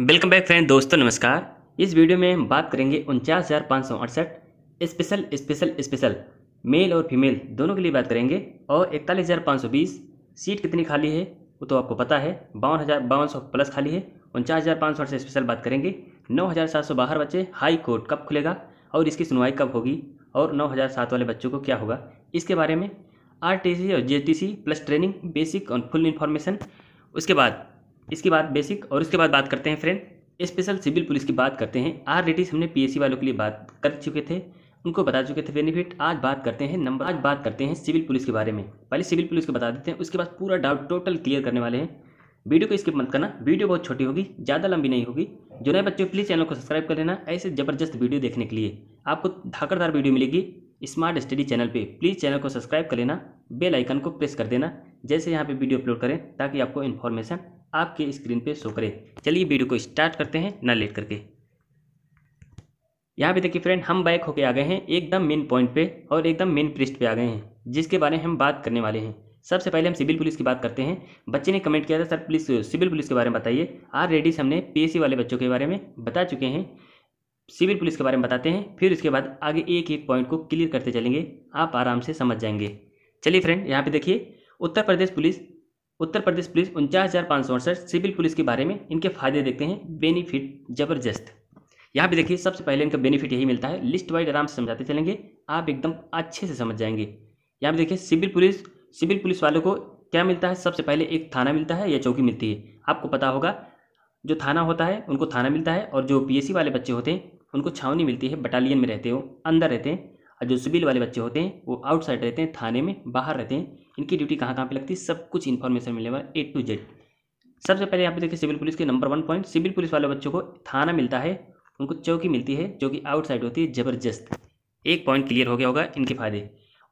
welcome back friend दोस्तों नमस्कार इस वीडियो में हम बात करेंगे उनचास हज़ार पाँच सौ अड़सठ स्पेशल स्पेशल स्पेशल मेल और फीमेल दोनों के लिए बात करेंगे और इकतालीस हज़ार पाँच सौ बीस सीट कितनी खाली है वो तो आपको पता है बावन हज़ार बावन सौ प्लस खाली है उनचास हज़ार पाँच सौ अड़सठ स्पेशल बात करेंगे नौ हज़ार सात सौ बाहर बच्चे हाई कोर्ट कब खुलेगा और इसकी सुनवाई कब होगी और नौ हज़ार सात वाले बच्चों को क्या होगा इसके बारे में आर और जे प्लस ट्रेनिंग बेसिक और फुल इन्फॉर्मेशन उसके बाद इसके बाद बेसिक और उसके बाद बात करते हैं फ्रेंड स्पेशल सिविल पुलिस की बात करते हैं आर रेटिस हमने पी वालों के लिए बात कर चुके थे उनको बता चुके थे बेनिफिट आज बात करते हैं नंबर आज बात करते हैं सिविल पुलिस के बारे में पहले सिविल पुलिस को बता देते हैं उसके बाद पूरा डाउट टोटल क्लियर करने वाले हैं वीडियो को स्किप मत करना वीडियो बहुत छोटी होगी ज़्यादा लंबी नहीं होगी जो नए बच्चों प्लीज़ चैनल को सब्सक्राइब कर लेना ऐसे ज़बरदस्त वीडियो देखने के लिए आपको धाकड़दार वीडियो मिलेगी स्मार्ट स्टडी चैनल पे प्लीज़ चैनल को सब्सक्राइब कर लेना बेल आइकन को प्रेस कर देना जैसे यहाँ पे वीडियो अपलोड करें ताकि आपको इन्फॉर्मेशन आपके स्क्रीन पे शो करे चलिए वीडियो को स्टार्ट करते हैं ना लेट करके यहाँ पे देखिए फ्रेंड हम बाइक होके आ गए हैं एकदम मेन पॉइंट पे और एकदम मेन पृष्ठ पे आ गए हैं जिसके बारे में हम बात करने वाले हैं सबसे पहले हम सिविल पुलिस की बात करते हैं बच्चे ने कमेंट किया था सर प्लीज़ सिविल पुलिस के बारे में बताइए आर रेडीज हमने पी वाले बच्चों के बारे में बता चुके हैं सिविल पुलिस के बारे में बताते हैं फिर उसके बाद आगे एक एक पॉइंट को क्लियर करते चलेंगे आप आराम से समझ जाएंगे चलिए फ्रेंड यहाँ पे देखिए उत्तर प्रदेश पुलिस उत्तर प्रदेश पुलिस उनचास हज़ार पाँच सौ अड़सठ सिविल पुलिस के बारे में इनके फायदे देखते हैं बेनिफिट जबरदस्त यहाँ पे देखिए सबसे पहले इनका बेनिफिट यही मिलता है लिस्ट वाइज आराम से समझाते चलेंगे आप एकदम अच्छे से समझ जाएंगे यहाँ पे देखिए सिविल पुलिस सिविल पुलिस वालों को क्या मिलता है सबसे पहले एक थाना मिलता है या चौकी मिलती है आपको पता होगा जो थाना होता है उनको थाना मिलता है और जो पी वाले बच्चे होते हैं उनको छावनी मिलती है बटालियन में रहते हो अंदर रहते हैं और जो सिविल वाले बच्चे होते हैं वो आउटसाइड रहते हैं थाने में बाहर रहते हैं इनकी ड्यूटी कहाँ कहाँ पे लगती है सब कुछ इन्फॉर्मेशन मिलने वाला ए टू जेड सबसे पहले यहाँ पे देखिए सिविल पुलिस के number one point civil police वाले बच्चों को थाना मिलता है उनको चौकी मिलती है जो कि आउटसाइड होती है ज़बरदस्त एक पॉइंट क्लियर हो गया होगा इनके फायदे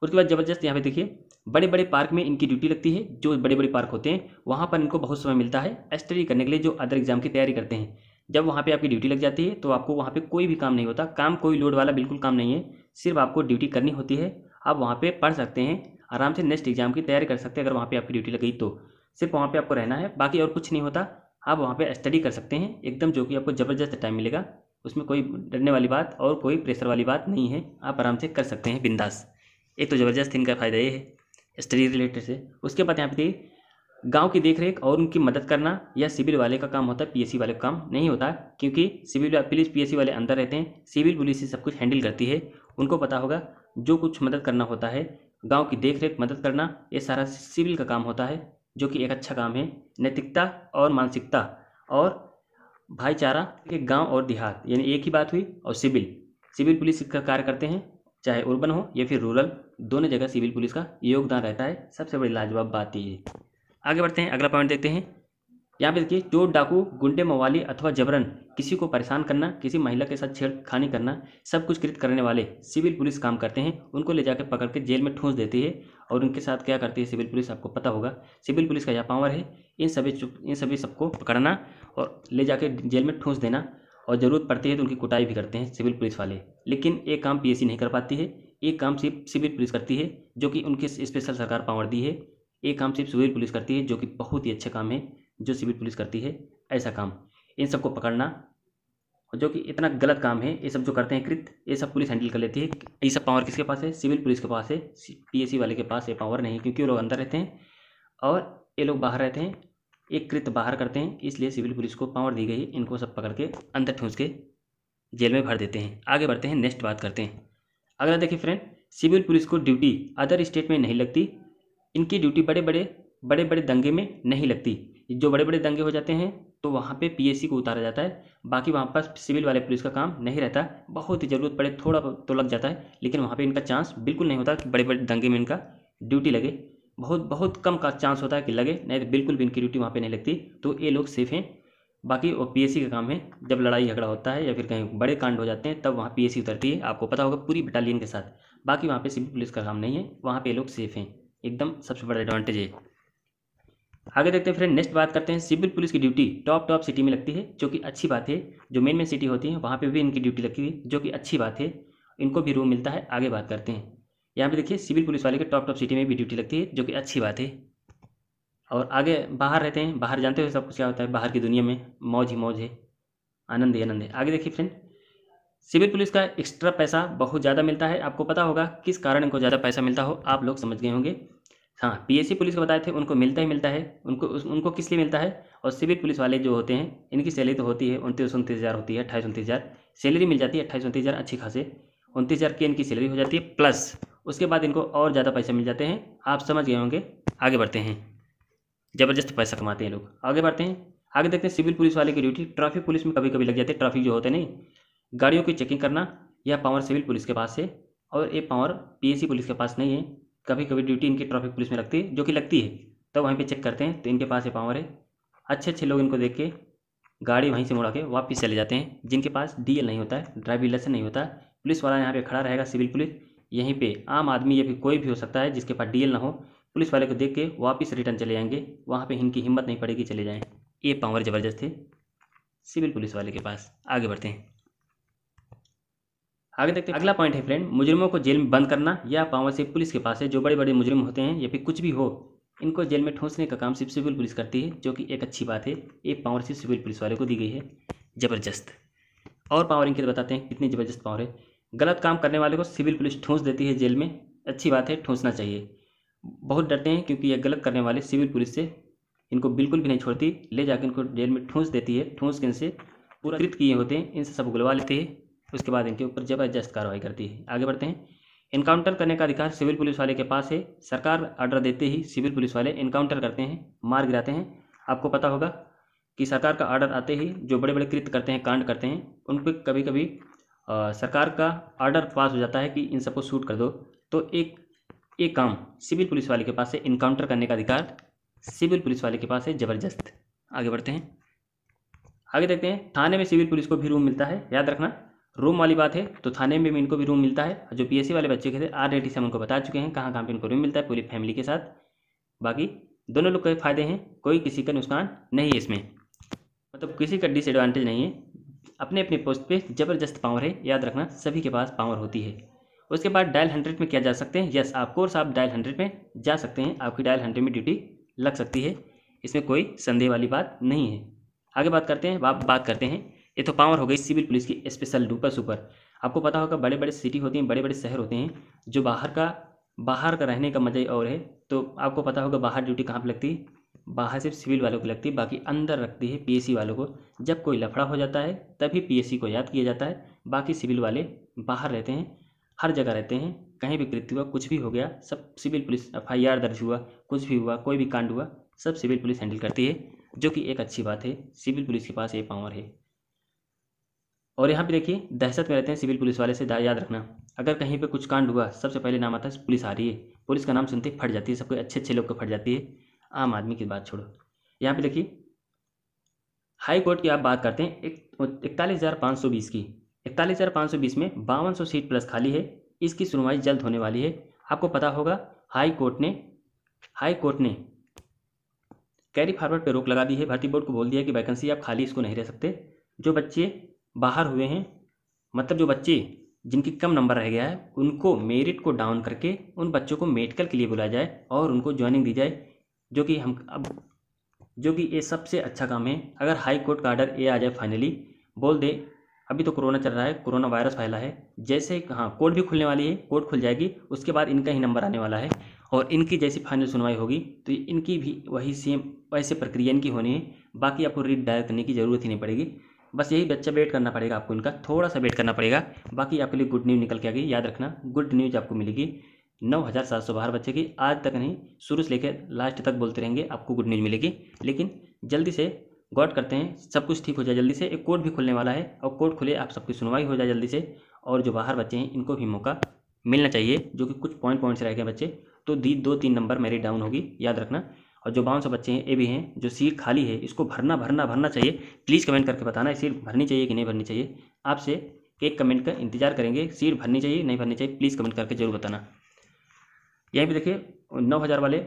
उसके बाद ज़बरदस्त यहाँ पे देखिए बड़े बड़े पार्क में इनकी ड्यूटी लगती है जो बड़े बड़े पार्क होते हैं वहाँ पर इनको बहुत समय मिलता है स्टडी करने के लिए जो अदर एग्जाम की तैयारी करते हैं जब वहाँ पे आपकी ड्यूटी लग जाती है तो आपको वहाँ पे कोई भी काम नहीं होता काम कोई लोड वाला बिल्कुल काम नहीं है सिर्फ आपको ड्यूटी करनी होती है आप वहाँ पर पढ़ सकते हैं आराम से नेक्स्ट एग्जाम की तैयारी कर सकते हैं अगर वहाँ पर आपकी ड्यूटी लगी तो सिर्फ वहाँ पर आपको रहना है बाकी और कुछ नहीं होता आप वहाँ पर स्टडी कर सकते हैं एकदम जो कि आपको ज़बरदस्त टाइम मिलेगा उसमें कोई डरने वाली बात और कोई प्रेशर वाली बात नहीं है आप आराम से कर सकते हैं बिंदास एक तो ज़बरदस्त इनका फ़ायदा ये है स्टडी रिलेटेड से उसके बाद यहाँ पे गांव की देखरेख और उनकी मदद करना या सिविल वाले का काम होता है पीएससी वाले का काम नहीं होता क्योंकि सिविल पुलिस पीएससी वाले अंदर रहते हैं सिविल पुलिस ही सब कुछ हैंडल करती है उनको पता होगा जो कुछ मदद करना होता है गांव की देखरेख मदद करना ये सारा सिविल का काम होता है जो कि एक अच्छा काम है नैतिकता और मानसिकता और भाईचारा के गांव और देहात यानी एक ही बात हुई और सिविल सिविल पुलिस का कार्य करते हैं चाहे उर्बन हो या फिर रूरल दोनों जगह सिविल पुलिस का योगदान रहता है सबसे बड़ी लाजवाब बात ये आगे बढ़ते हैं अगला पॉइंट देखते हैं यहाँ पे देखिए चोर डाकू गुंडे मवाली अथवा जबरन किसी को परेशान करना किसी महिला के साथ छेड़खानी करना सब कुछ कृत करने वाले सिविल पुलिस काम करते हैं उनको ले जाकर पकड़ के जेल में ठूंस देती है और उनके साथ क्या करती है सिविल पुलिस आपको पता होगा सिविल पुलिस का यह पावर है इन सभी इन सभी सबको पकड़ना और ले जाकर जेल में ठूंस देना और ज़रूरत पड़ती है तो उनकी कुटाई भी करते हैं सिविल पुलिस वाले लेकिन एक काम पी नहीं कर पाती है एक काम सिर्फ सिविल पुलिस करती है जो कि उनके स्पेशल सरकार पावर दी है एक काम सिर्फ सिविल पुलिस करती है जो कि बहुत ही अच्छा काम है जो सिविल पुलिस करती है ऐसा काम इन सबको पकड़ना जो कि इतना गलत काम है ये सब जो करते हैं कृत ये सब पुलिस हैंडल कर लेती है ये सब पावर किसके पास है सिविल पुलिस के पास है पीएससी वाले के पास ये पावर नहीं क्योंकि वो लोग अंदर रहते हैं और ये लोग बाहर रहते हैं एक कृत बाहर करते हैं इसलिए सिविल पुलिस को पावर दी गई इनको सब पकड़ के अंदर ठूंस के जेल में भर देते हैं आगे बढ़ते हैं नेक्स्ट बात करते हैं अगला देखिए फ्रेंड सिविल पुलिस को ड्यूटी अदर स्टेट में नहीं लगती इनकी ड्यूटी बड़े बड़े बड़े बड़े दंगे में नहीं लगती जो बड़े बड़े दंगे हो जाते हैं तो वहाँ पे पीएससी को उतारा जाता है बाकी वहाँ पर सिविल वाले पुलिस का काम नहीं रहता बहुत ही ज़रूरत पड़े थोड़ा तो लग जाता है लेकिन वहाँ पे इनका चांस बिल्कुल नहीं होता कि बड़े बड़े दंगे में इनका ड्यूटी लगे बहुत बहुत कम का चांस होता है कि लगे नहीं तो बिल्कुल भी इनकी ड्यूटी वहाँ पर नहीं लगती तो ये लोग सेफ़ हैं बाकी वो पी का काम है जब लड़ाई झगड़ा होता है या फिर कहीं बड़े कांड हो जाते हैं तब वहाँ पी उतरती है आपको पता होगा पूरी बटालियन के साथ बाकी वहाँ पर सिविल पुलिस का काम नहीं है वहाँ ये लोग सेफ़ हैं एकदम सबसे बड़ा एडवांटेज है आगे देखते हैं फ्रेंड नेक्स्ट बात करते हैं सिविल पुलिस की ड्यूटी टॉप टॉप सिटी में लगती है जो कि अच्छी बात है जो मेन मेन सिटी होती है वहाँ पे भी इनकी ड्यूटी लगती है जो कि अच्छी बात है इनको भी रूम मिलता है आगे बात करते हैं यहाँ पे देखिए सिविल पुलिस वाले के टॉप टॉप सिटी में भी ड्यूटी लगती है जो कि अच्छी बात है और आगे बाहर रहते हैं बाहर जानते हुए सब कुछ क्या होता है बाहर की दुनिया में मौज ही मौज है आनंद ही आनंद है आगे देखिए फ्रेंड सिविल पुलिस का एक्स्ट्रा पैसा बहुत ज़्यादा मिलता है आपको पता होगा किस कारण इनको ज़्यादा पैसा मिलता हो आप लोग समझ गए होंगे हाँ पीएससी पुलिस को बताए थे उनको मिलता ही मिलता है उनको उस, उनको किस लिए मिलता है और सिविल पुलिस वाले जो होते हैं इनकी सैलरी तो होती है उनतीस उनतीस हज़ार होती है अट्ठाईस उनतीस हज़ार सैलरी मिल जाती है अट्ठाईस उनतीस हज़ार अच्छी खासे उनतीस हज़ार की इनकी सैलरी हो जाती है प्लस उसके बाद इनको और ज़्यादा पैसे मिल जाते हैं आप समझ गए होंगे आगे बढ़ते हैं ज़बरदस्त पैसा कमाते हैं लोग आगे बढ़ते हैं आगे देखते हैं सिविल पुलिस वाले की ड्यूटी ट्रैफिक पुलिस में कभी कभी लग जाती है ट्रैफिक जो होते नहीं गाड़ियों की चेकिंग करना यह पावर सिविल पुलिस के पास है और ये पावर पीएससी पुलिस के पास नहीं है कभी कभी ड्यूटी इनकी ट्रैफिक पुलिस में लगती है जो कि लगती है तब तो वहीं पे चेक करते हैं तो इनके पास ये पावर है अच्छे अच्छे लोग इनको देख के गाड़ी वहीं से मुड़ा के वापस चले जाते हैं जिनके पास डीएल नहीं होता है ड्राइविंग लाइसेंस नहीं होता पुलिस वाला यहाँ पे खड़ा रहेगा सिविल पुलिस यहीं पे आम आदमी या फिर कोई भी हो सकता है जिसके पास डी ना हो पुलिस वाले को देख के वापस रिटर्न चले जाएंगे वहाँ पर इनकी हिम्मत नहीं पड़ेगी चले जाएँ ये पावर ज़बरदस्त है सिविल पुलिस वाले के पास आगे बढ़ते हैं आगे देखते हैं अगला पॉइंट है फ्रेंड मुजरिमों को जेल में बंद करना या पावर से पुलिस के पास है जो बड़े बड़े मुजरिम होते हैं या फिर कुछ भी हो इनको जेल में ठोंसने का काम सिर्फ सिविल पुलिस करती है जो कि एक अच्छी बात है ये पावर सिर्फ सिविल पुलिस वाले को दी गई है ज़बरदस्त और पावर इनके बताते हैं कितनी ज़बरदस्त पावर है गलत काम करने वाले को सिविल पुलिस ठोंस देती है जेल में अच्छी बात है ठोंसना चाहिए बहुत डरते हैं क्योंकि ये गलत करने वाले सिविल पुलिस से इनको बिल्कुल भी नहीं छोड़ती ले जाकर इनको जेल में ठूंस देती है ठूंस के इनसे पूरा कृत किए होते हैं इनसे सब गुलवा लेते हैं उसके बाद इनके ऊपर ज़बरदस्त कार्रवाई करती है आगे बढ़ते हैं इनकाउंटर करने का अधिकार सिविल पुलिस वाले के पास है सरकार ऑर्डर देते ही सिविल पुलिस वाले इनकाउंटर करते हैं मार गिराते हैं आपको पता होगा कि सरकार का ऑर्डर आते ही जो बड़े बड़े कृत्य करते हैं कांड करते हैं उन पर कभी कभी आ, सरकार का ऑर्डर पास हो जाता है कि इन सबको शूट कर दो तो एक एक काम सिविल पुलिस वाले के पास है इनकाउंटर करने का अधिकार सिविल पुलिस वाले के पास है ज़बरदस्त आगे बढ़ते हैं आगे देखते हैं थाने में सिविल पुलिस को भी रूम मिलता है याद रखना रूम वाली बात है तो थाने में भी इनको भी रूम मिलता है जो पी वाले बच्चे के थे आर एटी से हम उनको बता चुके हैं कहाँ कहाँ पर इनको रूम मिलता है पूरी फैमिली के साथ बाकी दोनों लोग के फायदे हैं कोई किसी का नुकसान नहीं है इसमें मतलब किसी का डिसएडवांटेज नहीं है अपने अपने पोस्ट पे ज़बरदस्त पावर है याद रखना सभी के पास पावर होती है उसके बाद डायल हंड्रेड में क्या जा सकते हैं यस आप कोर्स आप डायल हंड्रेड में जा सकते हैं आपकी डायल हंड्रेड में ड्यूटी लग सकती है इसमें कोई संदेह वाली बात नहीं है आगे बात करते हैं आप बात करते हैं ये तो पावर हो गई सिविल पुलिस की स्पेशल डुपर सुपर आपको पता होगा बड़े बड़े सिटी होती हैं बड़े बड़े शहर होते हैं जो बाहर का बाहर का रहने का मजा और है तो आपको पता होगा बाहर ड्यूटी कहाँ पर लगती है बाहर सिर्फ सिविल वालों को लगती है बाकी अंदर रखती है पीएससी वालों को जब कोई लफड़ा हो जाता है तभी पीएससी को याद किया जाता है बाकी सिविल वाले बाहर रहते हैं हर जगह रहते हैं कहीं भी कृत्य हुआ कुछ भी हो गया सब सिविल पुलिस एफ दर्ज हुआ कुछ भी हुआ कोई भी कांड हुआ सब सिविल पुलिस हैंडल करती है जो कि एक अच्छी बात है सिविल पुलिस के पास ये पावर है और यहाँ पे देखिए दहशत में रहते हैं सिविल पुलिस वाले से याद रखना अगर कहीं पे कुछ कांड हुआ सबसे पहले नाम आता है पुलिस आ रही है पुलिस का नाम सुनते ही फट जाती है सबको अच्छे अच्छे लोग को फट जाती है आम आदमी की बात छोड़ो यहाँ पे देखिए हाई कोर्ट की आप बात करते हैं इकतालीस हज़ार पाँच सौ बीस की इकतालीस हज़ार पाँच सौ बीस में बावन सौ सीट प्लस खाली है इसकी सुनवाई जल्द होने वाली है आपको पता होगा हाई कोर्ट ने हाई कोर्ट ने कैरी फॉरवर्ड पर रोक लगा दी है भर्ती बोर्ड को बोल दिया कि वैकेंसी आप खाली इसको नहीं रह सकते जो बच्चे बाहर हुए हैं मतलब जो बच्चे जिनकी कम नंबर रह गया है उनको मेरिट को डाउन करके उन बच्चों को मेडिकल के लिए बुलाया जाए और उनको ज्वाइनिंग दी जाए जो कि हम अब जो कि ये सबसे अच्छा काम है अगर हाई कोर्ट का आर्डर ये आ जाए फाइनली बोल दे अभी तो कोरोना चल रहा है कोरोना वायरस फैला है जैसे हाँ कोर्ट भी खुलने वाली है कोर्ट खुल जाएगी उसके बाद इनका ही नंबर आने वाला है और इनकी जैसी फाइनल सुनवाई होगी तो इनकी भी वही सेम वैसे प्रक्रिया इनकी होनी है बाकी आपको रीड डायर करने की ज़रूरत ही नहीं पड़ेगी बस यही बच्चा वेट करना पड़ेगा आपको इनका थोड़ा सा वेट करना पड़ेगा बाकी आपके लिए गुड न्यूज़ निकल के आ गई याद रखना गुड न्यूज़ आपको मिलेगी नौ हज़ार सात सौ बारह बच्चे की आज तक नहीं शुरू से लेकर लास्ट तक बोलते रहेंगे आपको गुड न्यूज़ मिलेगी लेकिन जल्दी से गॉड करते हैं सब कुछ ठीक हो जाए जल्दी से एक कोर्ट भी खुलने वाला है और कोर्ट खुले आप सबकी सुनवाई हो जाए जल्दी से और जो बाहर बच्चे हैं इनको भी मौका मिलना चाहिए जो कि कुछ पॉइंट पॉइंट्स रह गए बच्चे तो दी दो तीन नंबर मेरी डाउन होगी याद रखना और जो बावन सौ बच्चे हैं ये भी हैं जो सीट खाली है इसको भरना भरना भरना चाहिए प्लीज़ कमेंट करके बताना सीट भरनी चाहिए कि नहीं भरनी चाहिए आपसे एक कमेंट का इंतजार करेंगे सीट भरनी चाहिए नहीं भरनी चाहिए प्लीज़ कमेंट करके जरूर बताना यहीं पर देखिए नौ हज़ार वाले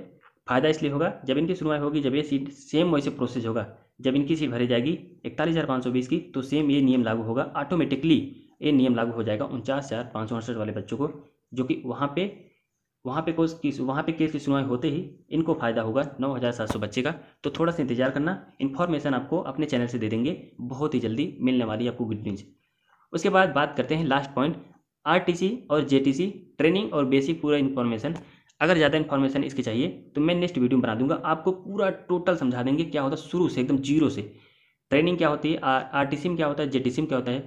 फ़ायदा इसलिए होगा जब इनकी सुनवाई होगी जब ये सीट सेम वैसे प्रोसेस होगा जब इनकी सीट भरी जाएगी इकतालीस हज़ार पाँच सौ बीस की तो सेम ये नियम लागू होगा ऑटोमेटिकली ये नियम लागू हो जाएगा उनचास हज़ार पाँच सौ अड़सठ वाले बच्चों को जो कि वहाँ पे वहाँ पे कोस की वहाँ पे केस की सुनवाई होते ही इनको फ़ायदा होगा नौ हज़ार सात सौ बच्चे का तो थोड़ा सा इंतजार करना इन्फॉर्मेशन आपको अपने चैनल से दे देंगे बहुत ही जल्दी मिलने वाली आपको गुड न्यूज उसके बाद बात करते हैं लास्ट पॉइंट सी और सी ट्रेनिंग और बेसिक पूरा इन्फॉर्मेशन अगर ज़्यादा इन्फॉर्मेशन इसकी चाहिए तो मैं नेक्स्ट वीडियो में बना दूंगा आपको पूरा टोटल समझा देंगे क्या होता है शुरू से एकदम जीरो से ट्रेनिंग क्या होती है आर में क्या होता है जे में क्या होता है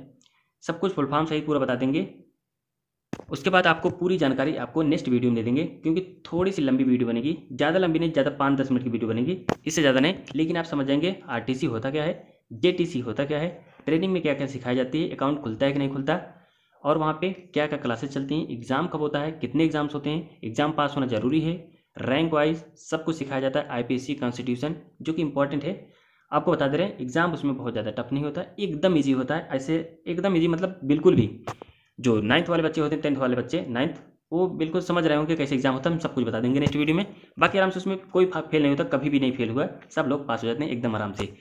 सब कुछ फुल फॉर्म सही पूरा बता देंगे उसके बाद आपको पूरी जानकारी आपको नेक्स्ट वीडियो में दे देंगे क्योंकि थोड़ी सी लंबी वीडियो बनेगी ज़्यादा लंबी नहीं ज़्यादा पाँच दस मिनट की वीडियो बनेगी इससे ज़्यादा नहीं लेकिन आप समझ जाएंगे आर होता क्या है जे होता क्या है ट्रेनिंग में क्या क्या सिखाई जाती है अकाउंट खुलता है कि नहीं खुलता और वहाँ पर क्या क्या क्लासेस चलती हैं एग्ज़ाम कब होता है कितने एग्ज़ाम्स होते हैं एग्ज़ाम पास होना ज़रूरी है रैंक वाइज सब कुछ सिखाया जाता है आईपीएससी कॉन्स्टिट्यूशन जो कि इंपॉर्टेंट है आपको बता दे रहे हैं एग्ज़ाम उसमें बहुत ज़्यादा टफ नहीं होता एकदम ईजी होता है ऐसे एकदम ईजी मतलब बिल्कुल भी जो नाइन्थ वाले बच्चे होते हैं टेंथ वाले बच्चे नाइन्थ वो बिल्कुल समझ रहे होंगे कैसे एग्जाम होता है हम सब कुछ बता देंगे नेक्स्ट वीडियो में बाकी आराम से उसमें कोई फेल नहीं होता कभी भी नहीं फेल हुआ सब लोग पास हो जाते हैं एकदम आराम से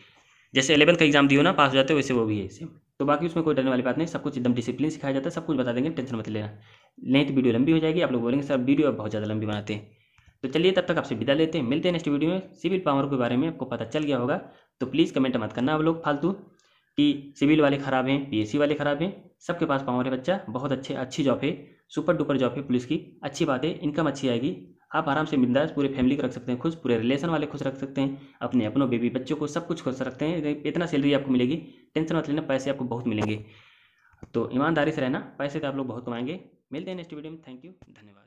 जैसे एलेवन का एग्जाम दियो ना पास हो जाते हैं वैसे वो भी है सेम तो बाकी उसमें कोई डरने वाली बात नहीं सब कुछ एकदम डिसिप्लिन सिखाया जाता है सब कुछ बता देंगे टेंशन मत लेना नहीं तो वीडियो लंबी हो जाएगी आप लोग बोलेंगे सर वीडियो बहुत ज़्यादा लंबी बनाते हैं तो चलिए तब तक आपसे विदा लेते हैं मिलते हैं नेक्स्ट वीडियो में सिविल पावर के बारे में आपको पता चल गया होगा तो प्लीज़ कमेंट मत करना आप लोग फालतू कि सिविल वाले ख़राब हैं सी वाले ख़राब हैं सबके पास पाँव मेरे बच्चा बहुत अच्छे अच्छी जॉब है सुपर डुपर जॉब है पुलिस की अच्छी बात है इनकम अच्छी आएगी आप आराम से बिंदास पूरे फैमिली को रख सकते हैं खुश पूरे रिलेशन वाले खुश रख सकते हैं अपने अपनों बेबी बच्चों को सब कुछ खुश रखते हैं इतना सैलरी आपको मिलेगी टेंशन मत लेना पैसे आपको बहुत मिलेंगे तो ईमानदारी से रहना पैसे तो आप लोग बहुत कमाएंगे मिलते हैं नेक्स्ट वीडियो में थैंक यू धन्यवाद